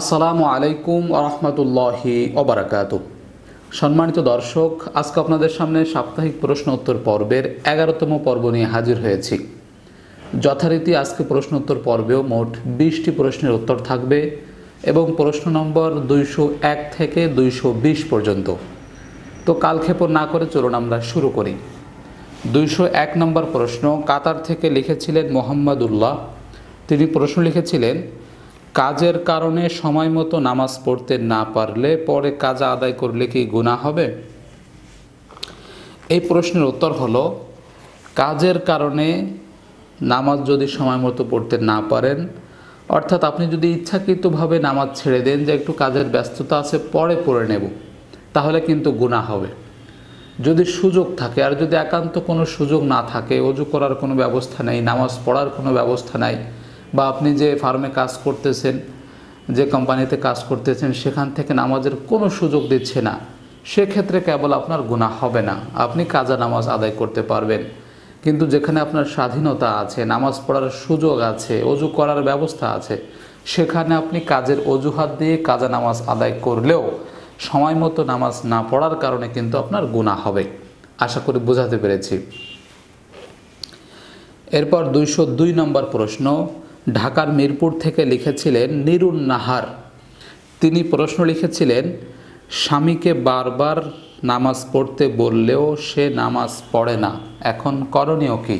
আসসালামু আলাইকুম আহমতুল্লাহি ওবরাকাত সম্মানিত দর্শক আজকে আপনাদের সামনে সাপ্তাহিক প্রশ্ন উত্তর পর্বের এগারোতম পর্ব নিয়ে হাজির হয়েছি যথারীতি আজকে প্রশ্ন উত্তর পর্বেও মোট বিশটি প্রশ্নের উত্তর থাকবে এবং প্রশ্ন নম্বর দুইশো এক থেকে দুইশো বিশ পর্যন্ত তো কালক্ষেপণ না করে চলুন আমরা শুরু করি দুইশো এক নম্বর প্রশ্ন কাতার থেকে লিখেছিলেন মোহাম্মদুল্লাহ তিনি প্রশ্ন লিখেছিলেন কাজের কারণে সময় মতো নামাজ পড়তে না পারলে পরে কাজ আদায় করলে কি গুণা হবে এই প্রশ্নের উত্তর হলো কাজের কারণে নামাজ যদি সময় মতো পড়তে না পারেন অর্থাৎ আপনি যদি ইচ্ছাকৃতভাবে নামাজ ছেড়ে দেন যে একটু কাজের ব্যস্ততা আছে পরে পড়ে নেব তাহলে কিন্তু গুণা হবে যদি সুযোগ থাকে আর যদি একান্ত কোনো সুযোগ না থাকে অজু করার কোনো ব্যবস্থা নেই নামাজ পড়ার কোনো ব্যবস্থা নাই বা আপনি যে ফার্মে কাজ করতেছেন যে কোম্পানিতে কাজ করতেছেন সেখান থেকে নামাজের কোনো সুযোগ দিচ্ছে না সেক্ষেত্রে কেবল আপনার গুণা হবে না আপনি কাজা নামাজ আদায় করতে পারবেন কিন্তু যেখানে আপনার স্বাধীনতা আছে নামাজ পড়ার সুযোগ আছে অজু করার ব্যবস্থা আছে সেখানে আপনি কাজের অজুহাত দিয়ে কাজা নামাজ আদায় করলেও সময় মতো নামাজ না পড়ার কারণে কিন্তু আপনার গুণা হবে আশা করি বোঝাতে পেরেছি এরপর দুইশো দুই নম্বর প্রশ্ন ঢাকার মিরপুর থেকে লিখেছিলেন নিরুন নাহার তিনি প্রশ্ন লিখেছিলেন স্বামীকে বারবার নামাজ পড়তে বললেও সে নামাজ পড়ে না এখন করণীয় কী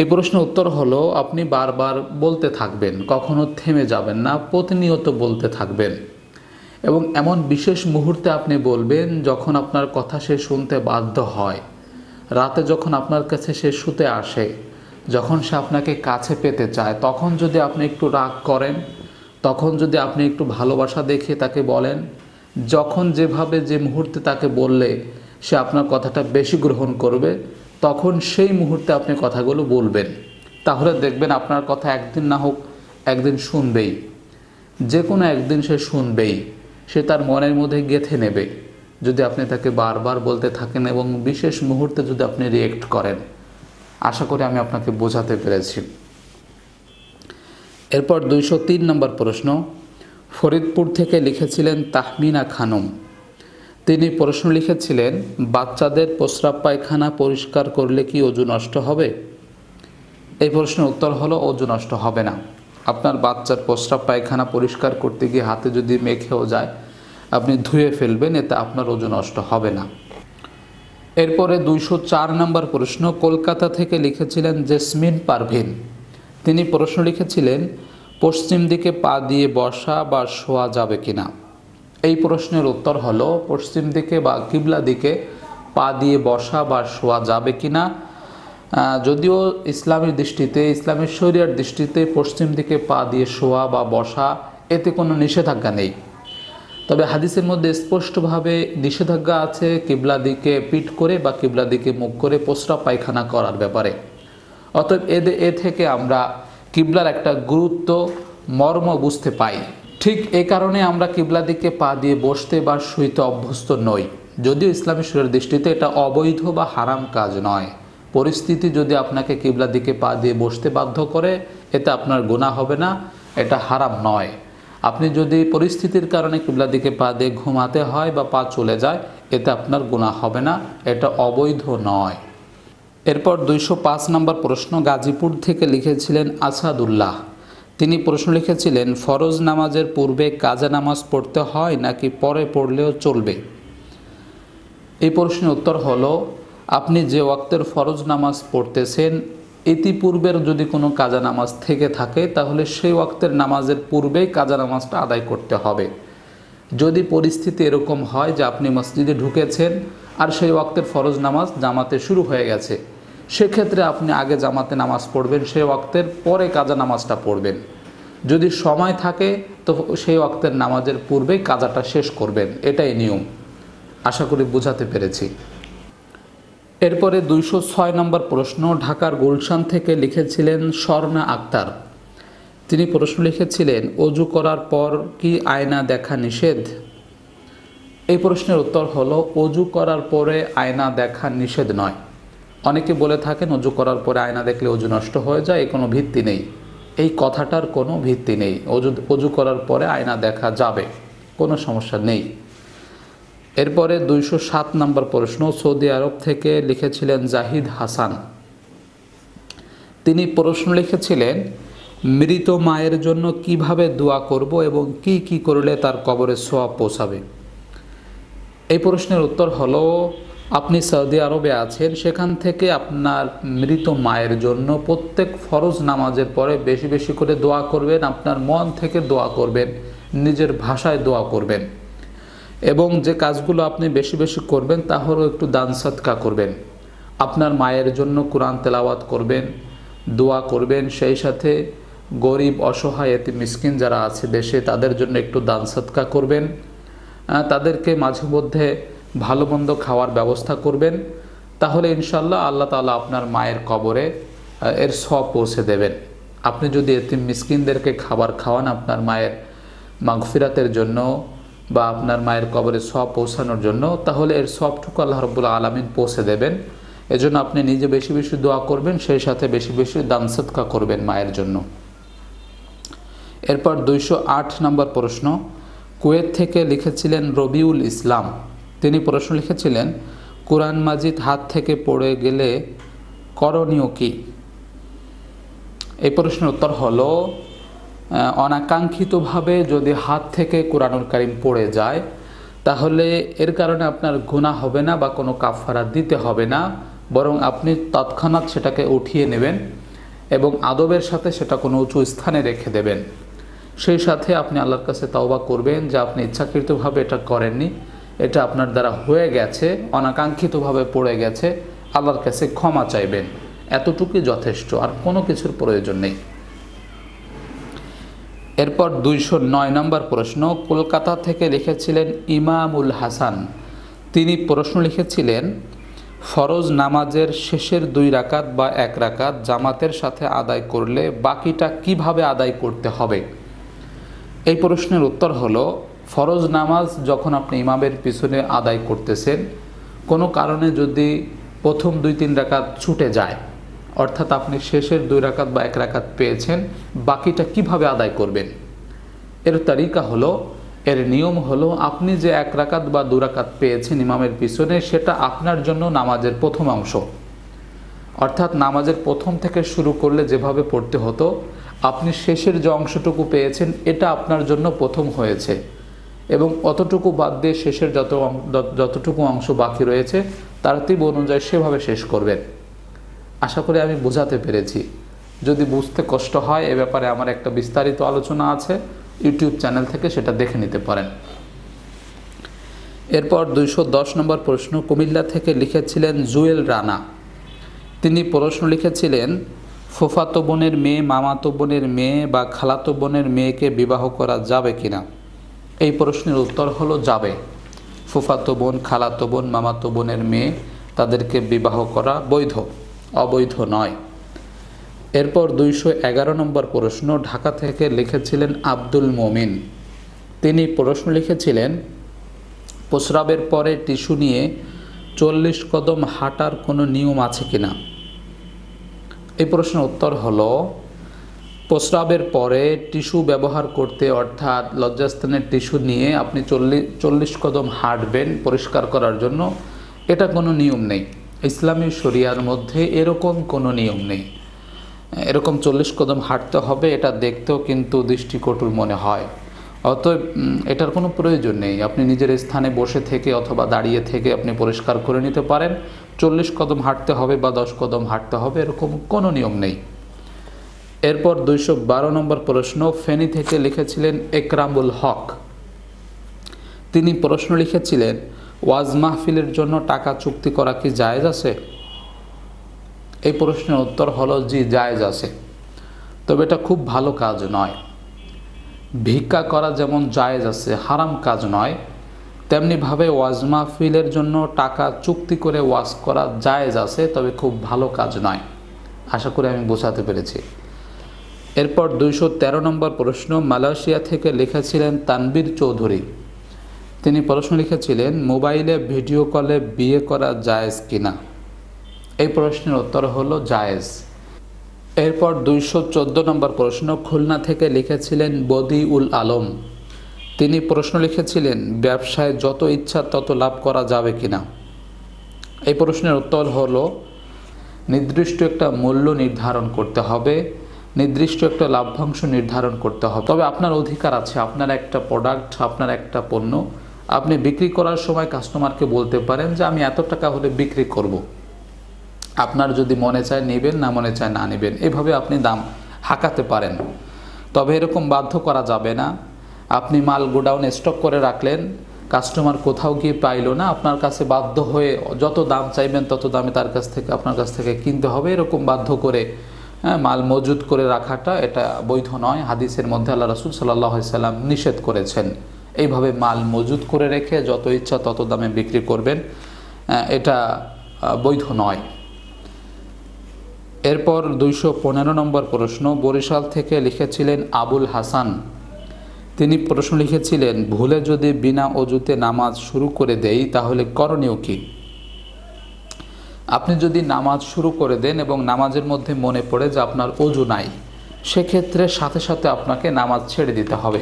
এই প্রশ্নের উত্তর হলো আপনি বারবার বলতে থাকবেন কখনো থেমে যাবেন না প্রতিনিয়ত বলতে থাকবেন এবং এমন বিশেষ মুহূর্তে আপনি বলবেন যখন আপনার কথা সে শুনতে বাধ্য হয় রাতে যখন আপনার কাছে সে শুতে আসে যখন সে আপনাকে কাছে পেতে চায় তখন যদি আপনি একটু রাগ করেন তখন যদি আপনি একটু ভালোবাসা দেখে তাকে বলেন যখন যেভাবে যে মুহূর্তে তাকে বললে সে আপনার কথাটা বেশি গ্রহণ করবে তখন সেই মুহূর্তে আপনি কথাগুলো বলবেন তাহলে দেখবেন আপনার কথা একদিন না হোক একদিন শুনবেই যে কোনো একদিন সে শুনবেই সে তার মনের মধ্যে গেঁথে নেবে যদি আপনি তাকে বারবার বলতে থাকেন এবং বিশেষ মুহূর্তে যদি আপনি রিয়েক্ট করেন আশা করি আমি আপনাকে বোঝাতে পেরেছি এরপর দুইশো তিন নম্বর প্রশ্ন ফরিদপুর থেকে লিখেছিলেন তাহমিনা খানম তিনি প্রশ্ন লিখেছিলেন বাচ্চাদের প্রস্রাব পায়খানা পরিষ্কার করলে কি অজু নষ্ট হবে এই প্রশ্নের উত্তর হলো অজু নষ্ট হবে না আপনার বাচ্চার প্রস্রাব পায়খানা পরিষ্কার করতে গিয়ে হাতে যদি মেখেও যায় আপনি ধুয়ে ফেলবেন এতে আপনার ওজন নষ্ট হবে না এরপরে দুইশো চার নম্বর প্রশ্ন কলকাতা থেকে লিখেছিলেন জেসমিন পারভিন তিনি প্রশ্ন লিখেছিলেন পশ্চিম দিকে পা দিয়ে বসা বা শোয়া যাবে কিনা এই প্রশ্নের উত্তর হলো পশ্চিম দিকে বা কিবলা দিকে পা দিয়ে বসা বা শোয়া যাবে কিনা যদিও ইসলামের দৃষ্টিতে ইসলামের শরিয়ার দৃষ্টিতে পশ্চিম দিকে পা দিয়ে শোয়া বা বসা এতে কোনো নিষেধাজ্ঞা নেই তবে হাদিসের মধ্যে স্পষ্টভাবে নিষেধাজ্ঞা আছে কিবলা দিকে পিঠ করে বা কিবলা দিকে মুখ করে প্রস্রাব পায়খানা করার ব্যাপারে অতএব এ এ থেকে আমরা কিবলার একটা গুরুত্ব মর্ম বুঝতে পাই ঠিক এ কারণে আমরা কিবলা দিকে পা দিয়ে বসতে বা শুইতে অভ্যস্ত নই যদিও ইসলামী সুরের দৃষ্টিতে এটা অবৈধ বা হারাম কাজ নয় পরিস্থিতি যদি আপনাকে কিবলা দিকে পা দিয়ে বসতে বাধ্য করে এতে আপনার গুণা হবে না এটা হারাম নয় আপনি যদি পরিস্থিতির কারণে কিবলা দিকে পা দিয়ে ঘুমাতে হয় বা পা চলে যায় এতে আপনার গুণা হবে না এটা অবৈধ নয় এরপর দুইশো পাঁচ নম্বর প্রশ্ন গাজীপুর থেকে লিখেছিলেন আসাদুল্লাহ তিনি প্রশ্ন লিখেছিলেন ফরজ নামাজের পূর্বে কাজা নামাজ পড়তে হয় নাকি পরে পড়লেও চলবে এই প্রশ্নের উত্তর হলো আপনি যে ওয়াক্তের ফরজ নামাজ পড়তেছেন ইতিপূর্বের যদি কোনো কাজা নামাজ থেকে থাকে তাহলে সেই ওয়াক্তের নামাজের পূর্বেই কাজা নামাজটা আদায় করতে হবে যদি পরিস্থিতি এরকম হয় যে আপনি মসজিদে ঢুকেছেন আর সেই ওয়াক্তের ফরজ নামাজ জামাতে শুরু হয়ে গেছে সেক্ষেত্রে আপনি আগে জামাতে নামাজ পড়বেন সেই ওয়াক্তের পরে কাজা নামাজটা পড়বেন যদি সময় থাকে তো সেই ওয়াক্তের নামাজের পূর্বেই কাজাটা শেষ করবেন এটাই নিয়ম আশা করি বোঝাতে পেরেছি এরপরে দুইশো ছয় নম্বর প্রশ্ন ঢাকার গুলশান থেকে লিখেছিলেন স্বর্ণা আক্তার তিনি প্রশ্ন লিখেছিলেন অজু করার পর কি আয়না দেখা নিষেধ এই প্রশ্নের উত্তর হলো অজু করার পরে আয়না দেখা নিষেধ নয় অনেকে বলে থাকেন অজু করার পরে আয়না দেখলে অজু নষ্ট হয়ে যায় কোনো ভিত্তি নেই এই কথাটার কোনো ভিত্তি নেই অজু অজু করার পরে আয়না দেখা যাবে কোনো সমস্যা নেই এরপরে দুইশো সাত নম্বর প্রশ্ন সৌদি আরব থেকে লিখেছিলেন জাহিদ হাসান তিনি প্রশ্ন লিখেছিলেন মৃত মায়ের জন্য কিভাবে দোয়া করব এবং কি কি করলে তার কবরে সোয়া পৌঁছাবে এই প্রশ্নের উত্তর হল আপনি সৌদি আরবে আছেন সেখান থেকে আপনার মৃত মায়ের জন্য প্রত্যেক ফরজ নামাজের পরে বেশি বেশি করে দোয়া করবেন আপনার মন থেকে দোয়া করবেন নিজের ভাষায় দোয়া করবেন এবং যে কাজগুলো আপনি বেশি বেশি করবেন তাহলেও একটু দান সৎকা করবেন আপনার মায়ের জন্য কোরআন তেলাওয়াত করবেন দোয়া করবেন সেই সাথে গরিব অসহায় এতে মিসকিন যারা আছে দেশে তাদের জন্য একটু দান সৎকা করবেন তাদেরকে মাঝে মধ্যে ভালো মন্দ খাওয়ার ব্যবস্থা করবেন তাহলে ইনশাল্লাহ আল্লাহ তালা আপনার মায়ের কবরে এর স পৌঁছে দেবেন আপনি যদি এতে মিসকিনদেরকে খাবার খাওয়ান আপনার মায়ের মাগফিরাতের জন্য বা আপনার মায়ের কবরে সব পৌঁছানোর জন্য তাহলে এর সবটুকু আল্লাহ রবুল্লা আলমিন পৌঁছে দেবেন এজন্য আপনি নিজে বেশি বেশি দোয়া করবেন সেই সাথে বেশি বেশি দান সৎকা করবেন মায়ের জন্য এরপর দুইশো আট নম্বর প্রশ্ন কুয়েত থেকে লিখেছিলেন রবিউল ইসলাম তিনি প্রশ্ন লিখেছিলেন কোরআন মাজিদ হাত থেকে পড়ে গেলে করণীয় কী এই প্রশ্নের উত্তর হলো অনাকাঙ্ক্ষিতভাবে যদি হাত থেকে কোরআনুল কারিম পড়ে যায় তাহলে এর কারণে আপনার গুণা হবে না বা কোনো কাফারা দিতে হবে না বরং আপনি তৎক্ষণাৎ সেটাকে উঠিয়ে নেবেন এবং আদবের সাথে সেটা কোনো উঁচু স্থানে রেখে দেবেন সেই সাথে আপনি আল্লাহর কাছে তওবা করবেন যে আপনি ইচ্ছাকৃতভাবে এটা করেননি এটা আপনার দ্বারা হয়ে গেছে অনাকাঙ্ক্ষিতভাবে পড়ে গেছে আল্লাহর কাছে ক্ষমা চাইবেন এতটুকুই যথেষ্ট আর কোনো কিছুর প্রয়োজন নেই এরপর দুইশো নয় নম্বর প্রশ্ন কলকাতা থেকে লিখেছিলেন ইমামুল হাসান তিনি প্রশ্ন লিখেছিলেন ফরজ নামাজের শেষের দুই রাকাত বা এক রাকাত জামাতের সাথে আদায় করলে বাকিটা কিভাবে আদায় করতে হবে এই প্রশ্নের উত্তর হলো ফরজ নামাজ যখন আপনি ইমামের পিছনে আদায় করতেছেন কোনো কারণে যদি প্রথম দুই তিন রাকাত ছুটে যায় অর্থাৎ আপনি শেষের দুই রাকাত বা এক রাকাত পেয়েছেন বাকিটা কিভাবে আদায় করবেন এর তালিকা হলো এর নিয়ম হলো আপনি যে এক রাকাত বা দু রাকাত পেয়েছেন ইমামের পিছনে সেটা আপনার জন্য নামাজের প্রথম অংশ অর্থাৎ নামাজের প্রথম থেকে শুরু করলে যেভাবে পড়তে হতো আপনি শেষের যে অংশটুকু পেয়েছেন এটা আপনার জন্য প্রথম হয়েছে এবং অতটুকু বাদ দিয়ে শেষের যত যতটুকু অংশ বাকি রয়েছে তার তীব অনুযায়ী সেভাবে শেষ করবেন আশা করি আমি বোঝাতে পেরেছি যদি বুঝতে কষ্ট হয় এ ব্যাপারে আমার একটা বিস্তারিত আলোচনা আছে ইউটিউব চ্যানেল থেকে সেটা দেখে নিতে পারেন এরপর দুইশো দশ নম্বর প্রশ্ন কুমিল্লা থেকে লিখেছিলেন জুয়েল রানা তিনি প্রশ্ন লিখেছিলেন ফুফাতো বোনের মেয়ে মামাতো বোনের মেয়ে বা খালাতো বোনের মেয়েকে বিবাহ করা যাবে কি না এই প্রশ্নের উত্তর হলো যাবে ফুফাতো বোন খালাতো বোন মামাতো বোনের মেয়ে তাদেরকে বিবাহ করা বৈধ অবৈধ নয় এরপর দুইশো এগারো নম্বর প্রশ্ন ঢাকা থেকে লিখেছিলেন আব্দুল মোমিন তিনি প্রশ্ন লিখেছিলেন প্রস্রাবের পরে টিস্যু নিয়ে চল্লিশ কদম হাঁটার কোনো নিয়ম আছে কি না এই প্রশ্নের উত্তর হলো প্রস্রাবের পরে টিস্যু ব্যবহার করতে অর্থাৎ লজ্জাস্থানের টিস্যু নিয়ে আপনি চল্লিশ চল্লিশ কদম হাঁটবেন পরিষ্কার করার জন্য এটা কোনো নিয়ম নেই ইসলামী শরিয়ার মধ্যে এরকম কোনো নিয়ম নেই এরকম চল্লিশ কদম হাঁটতে হবে এটা দেখতেও কিন্তু দৃষ্টিকটুর মনে হয় অতএব এটার কোনো প্রয়োজন নেই আপনি নিজের স্থানে বসে থেকে অথবা দাঁড়িয়ে থেকে আপনি পরিষ্কার করে নিতে পারেন চল্লিশ কদম হাঁটতে হবে বা দশ কদম হাঁটতে হবে এরকম কোনো নিয়ম নেই এরপর দুইশো বারো নম্বর প্রশ্ন ফেনি থেকে লিখেছিলেন একরামুল হক তিনি প্রশ্ন লিখেছিলেন ওয়াজ মাহফিলের জন্য টাকা চুক্তি করা কি জায়েজ আছে এই প্রশ্নের উত্তর হলো জি জায়েজ আছে তবে এটা খুব ভালো কাজ নয় ভিক্ষা করা যেমন জায়েজ আছে হারাম কাজ নয় তেমনিভাবে ওয়াজ মাহফিলের জন্য টাকা চুক্তি করে ওয়াজ করা জায়েজ আছে তবে খুব ভালো কাজ নয় আশা করি আমি বোঝাতে পেরেছি এরপর দুইশো নম্বর প্রশ্ন মালয়েশিয়া থেকে লিখেছিলেন তানবীর চৌধুরী তিনি প্রশ্ন লিখেছিলেন মোবাইলে ভিডিও কলে বিয়ে করা জায়েজ কিনা এই প্রশ্নের উত্তর হলো জায়েজ এরপর দুইশো চোদ্দো নম্বর প্রশ্ন খুলনা থেকে লিখেছিলেন বদি উল আলম তিনি প্রশ্ন লিখেছিলেন ব্যবসায় যত ইচ্ছা তত লাভ করা যাবে কিনা এই প্রশ্নের উত্তর হলো নির্দিষ্ট একটা মূল্য নির্ধারণ করতে হবে নির্দিষ্ট একটা লাভ্যাংশ নির্ধারণ করতে হবে তবে আপনার অধিকার আছে আপনার একটা প্রোডাক্ট আপনার একটা পণ্য আপনি বিক্রি করার সময় কাস্টমারকে বলতে পারেন যে আমি এত টাকা হলে বিক্রি করব। আপনার যদি মনে চায় নেবেন না মনে চায় না নেবেন এভাবে আপনি দাম হাঁকাতে পারেন তবে এরকম বাধ্য করা যাবে না আপনি মাল গোডাউনে স্টক করে রাখলেন কাস্টমার কোথাও গিয়ে পাইল না আপনার কাছে বাধ্য হয়ে যত দাম চাইবেন তত দামে তার কাছ থেকে আপনার কাছ থেকে কিনতে হবে এরকম বাধ্য করে হ্যাঁ, মাল মজুদ করে রাখাটা এটা বৈধ নয় হাদিসের মধ্যে আল্লাহ রসুল সাল্লাহ সাল্লাম নিষেধ করেছেন এইভাবে মাল মজুদ করে রেখে যত ইচ্ছা তত দামে বিক্রি করবেন এটা বৈধ নয় এরপর দুইশো পনেরো নম্বর প্রশ্ন বরিশাল থেকে লিখেছিলেন আবুল হাসান তিনি প্রশ্ন লিখেছিলেন ভুলে যদি বিনা অজুতে নামাজ শুরু করে দেই তাহলে করণীয় কি আপনি যদি নামাজ শুরু করে দেন এবং নামাজের মধ্যে মনে পড়ে যে আপনার অজু নাই সেক্ষেত্রে সাথে সাথে আপনাকে নামাজ ছেড়ে দিতে হবে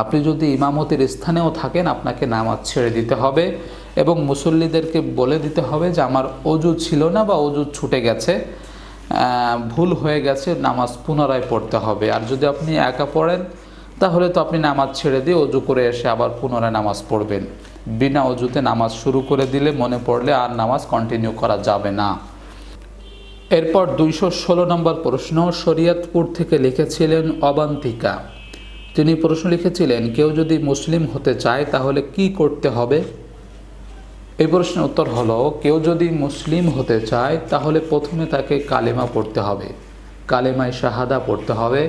আপনি যদি ইমামতির স্থানেও থাকেন আপনাকে নামাজ ছেড়ে দিতে হবে এবং মুসল্লিদেরকে বলে দিতে হবে যে আমার অজু ছিল না বা অজু ছুটে গেছে ভুল হয়ে গেছে নামাজ পুনরায় পড়তে হবে আর যদি আপনি একা পড়েন তাহলে তো আপনি নামাজ ছেড়ে দিয়ে অজু করে এসে আবার পুনরায় নামাজ পড়বেন বিনা অজুতে নামাজ শুরু করে দিলে মনে পড়লে আর নামাজ কন্টিনিউ করা যাবে না এরপর দুইশো ষোলো নম্বর প্রশ্ন শরিয়তপুর থেকে লিখেছিলেন অবান্তিকা তিনি প্রশ্ন লিখেছিলেন কেউ যদি মুসলিম হতে চায় তাহলে কি করতে হবে এই প্রশ্নের উত্তর হলো কেউ যদি মুসলিম হতে চায় তাহলে প্রথমে তাকে কালেমা পড়তে হবে কালেমায় শাহাদা পড়তে হবে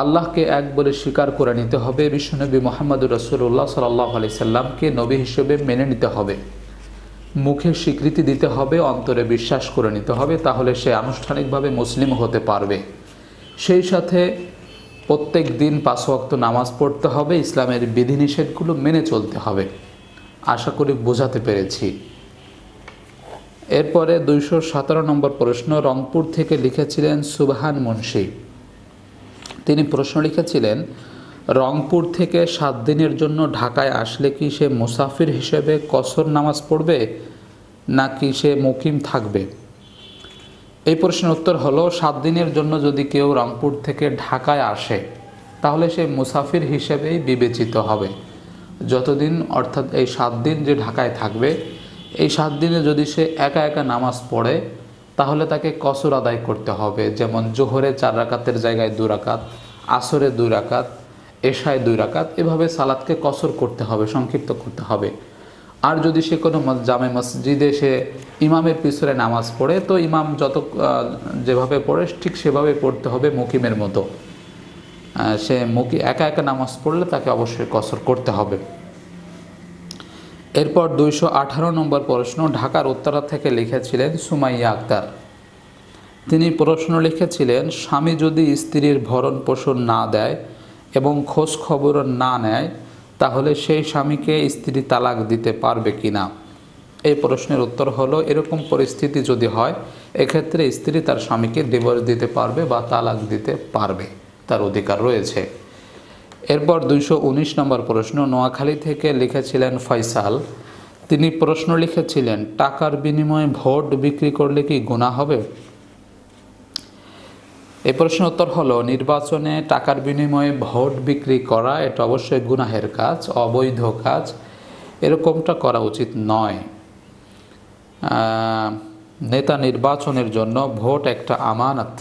আল্লাহকে এক বলে স্বীকার করে নিতে হবে বিশ্বনবী মোহাম্মদ রসুল্লাহ সাল্লাহ আলি সাল্লামকে নবী হিসেবে মেনে নিতে হবে মুখে স্বীকৃতি দিতে হবে অন্তরে বিশ্বাস করে নিতে হবে তাহলে সে আনুষ্ঠানিকভাবে মুসলিম হতে পারবে সেই সাথে প্রত্যেক দিন পাঁচ অক্ত নামাজ পড়তে হবে ইসলামের বিধিনিষেধগুলো মেনে চলতে হবে আশা করি বোঝাতে পেরেছি এরপরে দুইশো সতেরো নম্বর প্রশ্ন রংপুর থেকে লিখেছিলেন সুবহান মুন্সি তিনি প্রশ্ন লিখেছিলেন রংপুর থেকে সাত দিনের জন্য ঢাকায় আসলে কি সে মুসাফির হিসেবে কসর নামাজ পড়বে নাকি সে মুকিম থাকবে এই প্রশ্নের উত্তর হলো সাত দিনের জন্য যদি কেউ রংপুর থেকে ঢাকায় আসে তাহলে সে মুসাফির হিসেবেই বিবেচিত হবে যতদিন অর্থাৎ এই সাত দিন যে ঢাকায় থাকবে এই সাত দিনে যদি সে একা একা নামাজ পড়ে তাহলে তাকে কসর আদায় করতে হবে যেমন জোহরে চার রাকাতের জায়গায় দু রাকাত আসরে দুই রাকাত এশায় দুই রাকাত এভাবে সালাদকে কসর করতে হবে সংক্ষিপ্ত করতে হবে আর যদি সে কোনো জামে মসজিদে সে ইমামের পিছনে নামাজ পড়ে তো ইমাম যত যেভাবে পড়ে ঠিক সেভাবে পড়তে হবে মুকিমের মতো সে মুকি একা একা নামাজ পড়লে তাকে অবশ্যই কসর করতে হবে এরপর দুইশো আঠারো নম্বর প্রশ্ন ঢাকার উত্তরা থেকে লিখেছিলেন সুমাইয়া আক্তার তিনি প্রশ্ন লিখেছিলেন স্বামী যদি স্ত্রীর ভরণ পোষণ না দেয় এবং খোঁজ খবর না নেয় তাহলে সেই স্বামীকে স্ত্রী তালাক দিতে পারবে কি না এই প্রশ্নের উত্তর হলো এরকম পরিস্থিতি যদি হয় এক্ষেত্রে স্ত্রী তার স্বামীকে ডিভোর্স দিতে পারবে বা তালাক দিতে পারবে তার অধিকার রয়েছে এরপর দুইশো নম্বর প্রশ্ন নোয়াখালী থেকে লিখেছিলেন ফয়সাল তিনি প্রশ্ন লিখেছিলেন টাকার বিনিময়ে ভোট বিক্রি করলে কি গুণা হবে এই প্রশ্নের উত্তর হলো নির্বাচনে টাকার বিনিময়ে ভোট বিক্রি করা এটা অবশ্যই গুনাহের কাজ অবৈধ কাজ এরকমটা করা উচিত নয় নেতা নির্বাচনের জন্য ভোট একটা আমানত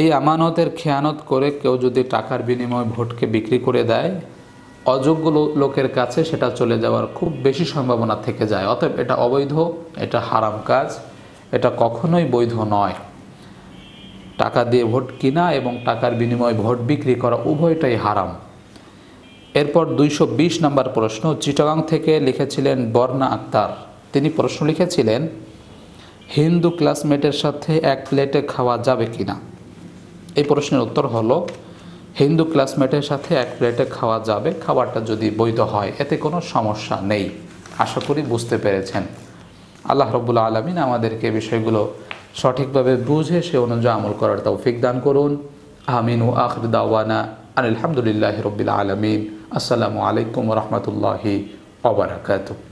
এই আমানতের খেয়ানত করে কেউ যদি টাকার বিনিময়ে ভোটকে বিক্রি করে দেয় অযোগ্য লোকের কাছে সেটা চলে যাওয়ার খুব বেশি সম্ভাবনা থেকে যায় অতএব এটা অবৈধ এটা হারাম কাজ এটা কখনোই বৈধ নয় টাকা দিয়ে ভোট কিনা এবং টাকার বিনিময়ে ভোট বিক্রি করা উভয়টাই হারাম এরপর দুইশো বিশ নম্বর প্রশ্ন চিটাগাং থেকে লিখেছিলেন বর্ণা আক্তার তিনি প্রশ্ন লিখেছিলেন হিন্দু ক্লাসমেটের সাথে এক প্লেটে খাওয়া যাবে কি না এই প্রশ্নের উত্তর হলো হিন্দু ক্লাসমেটের সাথে এক প্লেটে খাওয়া যাবে খাবারটা যদি বৈধ হয় এতে কোনো সমস্যা নেই আশা করি বুঝতে পেরেছেন আল্লাহ রবুল্লা আলমিন আমাদেরকে বিষয়গুলো সঠিকভাবে বুঝে সে অনুযায়ী আমল করার তৌফিক দান করুন আমিন ও আখর দাওয়ানা আলহামদুলিল্লাহ রবিল আলমিন আসসালামু আলাইকুম রহমতুল্লাহি অবরাকাতু